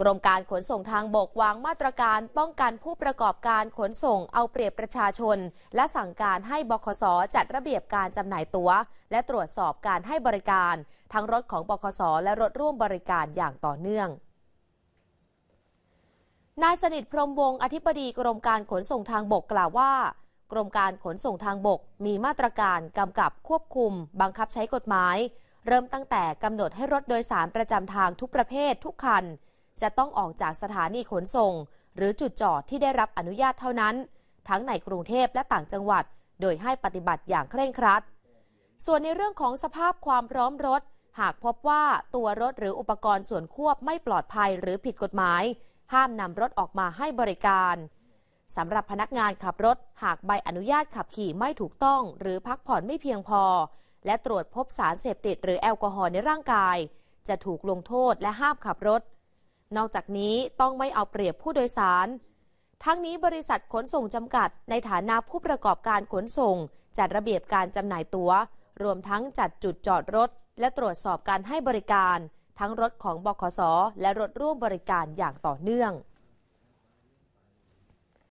กรมการขนส่งทางบกวางมาตรการป้องกันผู้ประกอบการขนส่ง เอาเปรียบประชาชน และสั่งการให้บคสจัดระเบียบการจำหน่ายตัว๋วและตรวจสอบการให้บริการ ทั้งรถของบคสและรถร่วมบริการอย่างต่อเนื่อง นายสนิทพรมวงอธิบดีกรมการขนส่งทางบกกล่าวว่ากรมการขนส่งทางบกมีมาตรการกำกับควบคุมบังคับใช้กฎหมาย เริ่มตั้งแต่กำหนดให้รถโดยสารประจำทางทุกประเภททุกคันจะต้องออกจากสถานีขนส่ง หรือจุดจอดที่ได้รับอนุญาตเท่านั้น ทั้งในกรุงเทพและต่างจังหวัด โดยให้ปฏิบัติอย่างเคร่งครัด ส่วนในเรื่องของสภาพความพร้อมรถ หากพบว่าตัวรถหรืออุปกรณ์ส่วนควบไม่ปลอดภัยหรือผิดกฎหมาย ห้ามนำรถออกมาให้บริการสำหรับพนักงานขับรถ หากใบอนุญาตขับขี่ไม่ถูกต้อง หรือพักผ่อนไม่เพียงพอ และตรวจพบสารเสพติด หรือแอลกอฮอล์ในร่างกาย จะถูกลงโทษ และห้ามขับรถนอกจากนี้ต้องไม่เอาเปรียบผู้โดยสาร ทั้งนี้บริษัทขนส่งจำกัดในฐานะผู้ประกอบการขนส่ง จัดระเบียบการจำหน่ายตัว๋วรวมทั้งจัดจุดจอดรถและตรวจสอบการให้บริการ ทั้งรถของบขส และรถร่วมบริการอย่างต่อเนื่อง